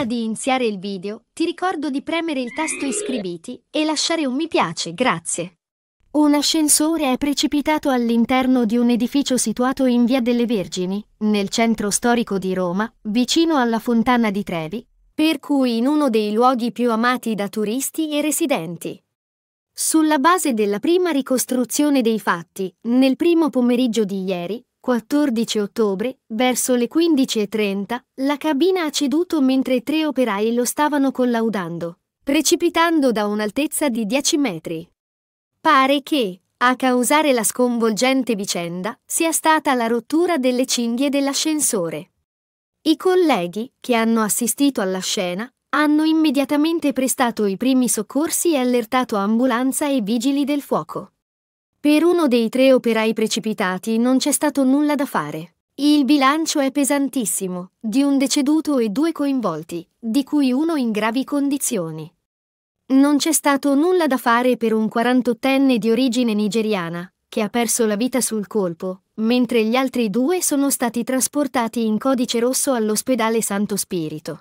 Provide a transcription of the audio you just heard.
Prima di iniziare il video, ti ricordo di premere il tasto iscriviti e lasciare un mi piace, grazie. Un ascensore è precipitato all'interno di un edificio situato in Via delle Vergini, nel centro storico di Roma, vicino alla Fontana di Trevi, per cui in uno dei luoghi più amati da turisti e residenti. Sulla base della prima ricostruzione dei fatti, nel primo pomeriggio di ieri, 14 ottobre, verso le 15.30, la cabina ha ceduto mentre tre operai lo stavano collaudando, precipitando da un'altezza di 10 metri. Pare che, a causare la sconvolgente vicenda, sia stata la rottura delle cinghie dell'ascensore. I colleghi, che hanno assistito alla scena, hanno immediatamente prestato i primi soccorsi e allertato ambulanza e vigili del fuoco. Per uno dei tre operai precipitati non c'è stato nulla da fare. Il bilancio è pesantissimo, di un deceduto e due coinvolti, di cui uno in gravi condizioni. Non c'è stato nulla da fare per un 48enne di origine nigeriana, che ha perso la vita sul colpo, mentre gli altri due sono stati trasportati in codice rosso all'ospedale Santo Spirito.